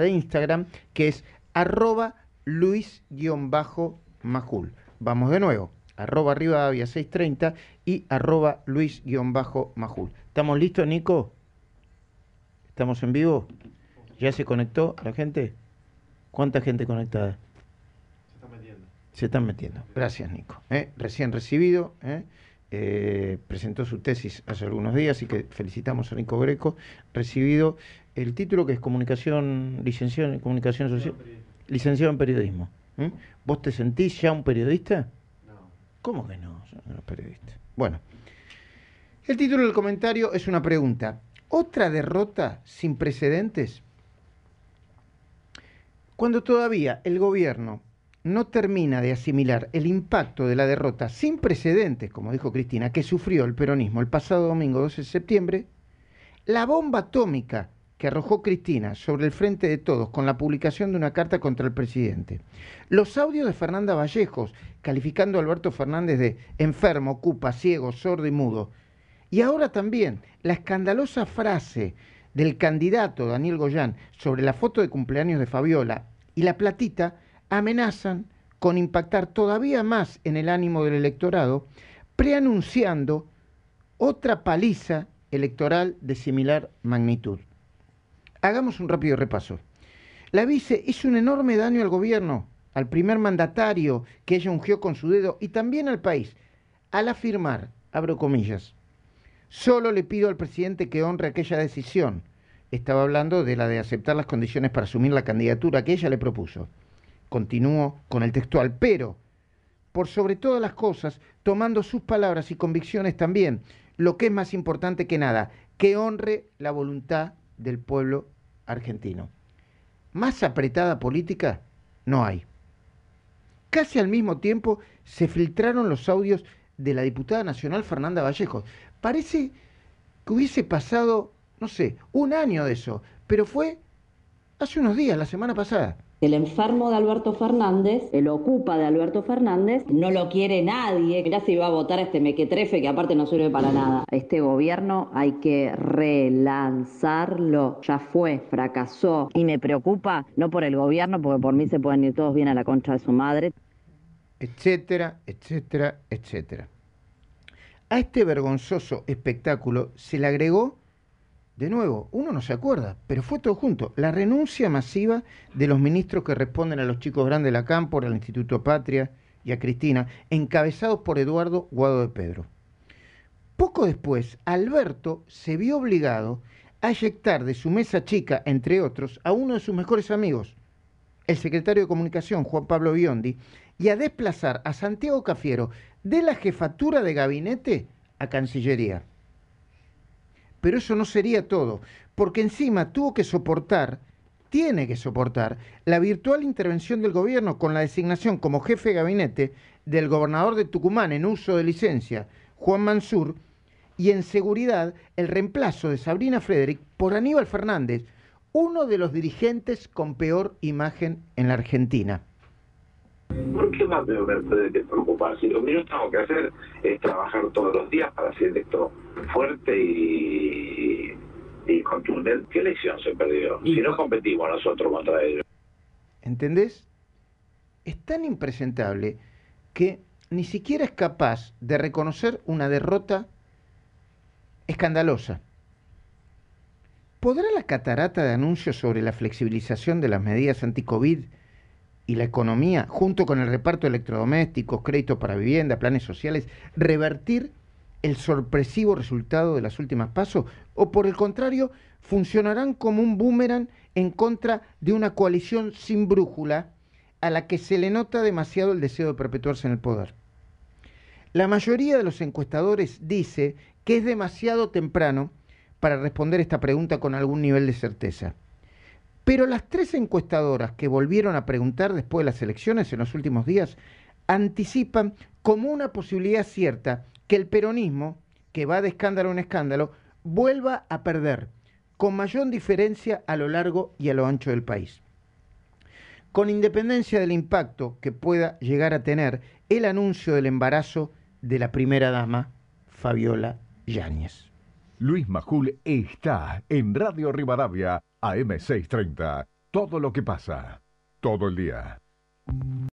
de Instagram, que es arroba luis-majul. Vamos de nuevo, arroba arriba 630 y arroba luis-majul. ¿Estamos listos, Nico? ¿Estamos en vivo? ¿Ya se conectó la gente? ¿Cuánta gente conectada? Se están metiendo. Se están metiendo. Gracias, Nico. ¿eh? Recién recibido. ¿eh? Eh, presentó su tesis hace algunos días, así que felicitamos a Nico Greco, recibido el título que es comunicación, licenciado en comunicación social, licenciado en periodismo. ¿Vos te sentís ya un periodista? No. ¿Cómo que no? no periodista. Bueno, el título del comentario es una pregunta. ¿Otra derrota sin precedentes? Cuando todavía el gobierno no termina de asimilar el impacto de la derrota sin precedentes, como dijo Cristina, que sufrió el peronismo el pasado domingo 12 de septiembre, la bomba atómica que arrojó Cristina sobre el frente de todos con la publicación de una carta contra el presidente. Los audios de Fernanda Vallejos, calificando a Alberto Fernández de enfermo, cupa, ciego, sordo y mudo. Y ahora también la escandalosa frase del candidato Daniel Goyán sobre la foto de cumpleaños de Fabiola y la platita amenazan con impactar todavía más en el ánimo del electorado, preanunciando otra paliza electoral de similar magnitud hagamos un rápido repaso. La vice hizo un enorme daño al gobierno, al primer mandatario que ella ungió con su dedo y también al país, al afirmar, abro comillas, solo le pido al presidente que honre aquella decisión. Estaba hablando de la de aceptar las condiciones para asumir la candidatura que ella le propuso. Continúo con el textual, pero, por sobre todas las cosas, tomando sus palabras y convicciones también, lo que es más importante que nada, que honre la voluntad del pueblo argentino. Más apretada política no hay. Casi al mismo tiempo se filtraron los audios de la diputada nacional Fernanda Vallejo. Parece que hubiese pasado, no sé, un año de eso, pero fue hace unos días, la semana pasada. El enfermo de Alberto Fernández, el ocupa de Alberto Fernández, no lo quiere nadie. Mirá si va a votar a este mequetrefe que aparte no sirve para nada. Este gobierno hay que relanzarlo. Ya fue, fracasó. Y me preocupa, no por el gobierno, porque por mí se pueden ir todos bien a la concha de su madre. Etcétera, etcétera, etcétera. A este vergonzoso espectáculo se le agregó de nuevo, uno no se acuerda, pero fue todo junto. La renuncia masiva de los ministros que responden a los chicos grandes de la Cámpora, al Instituto Patria y a Cristina, encabezados por Eduardo Guado de Pedro. Poco después, Alberto se vio obligado a eyectar de su mesa chica, entre otros, a uno de sus mejores amigos, el secretario de Comunicación, Juan Pablo Biondi, y a desplazar a Santiago Cafiero de la jefatura de gabinete a Cancillería pero eso no sería todo, porque encima tuvo que soportar, tiene que soportar, la virtual intervención del gobierno con la designación como jefe de gabinete del gobernador de Tucumán en uso de licencia, Juan Mansur, y en seguridad el reemplazo de Sabrina Frederick por Aníbal Fernández, uno de los dirigentes con peor imagen en la Argentina. ¿Por qué más me puede preocupar? Si lo que yo tengo que hacer es trabajar todos los días para hacer esto fuerte y, y contundente. ¿Qué elección se perdió? Si no competimos nosotros contra ellos. ¿Entendés? Es tan impresentable que ni siquiera es capaz de reconocer una derrota escandalosa. ¿Podrá la catarata de anuncios sobre la flexibilización de las medidas anti-COVID y la economía, junto con el reparto de electrodomésticos, créditos para vivienda, planes sociales, revertir el sorpresivo resultado de las últimas pasos? ¿O por el contrario, funcionarán como un boomerang en contra de una coalición sin brújula a la que se le nota demasiado el deseo de perpetuarse en el poder? La mayoría de los encuestadores dice que es demasiado temprano para responder esta pregunta con algún nivel de certeza. Pero las tres encuestadoras que volvieron a preguntar después de las elecciones en los últimos días anticipan como una posibilidad cierta que el peronismo, que va de escándalo en escándalo, vuelva a perder con mayor diferencia a lo largo y a lo ancho del país. Con independencia del impacto que pueda llegar a tener el anuncio del embarazo de la primera dama, Fabiola Yáñez. Luis Majul está en Radio Rivadavia, AM630. Todo lo que pasa, todo el día.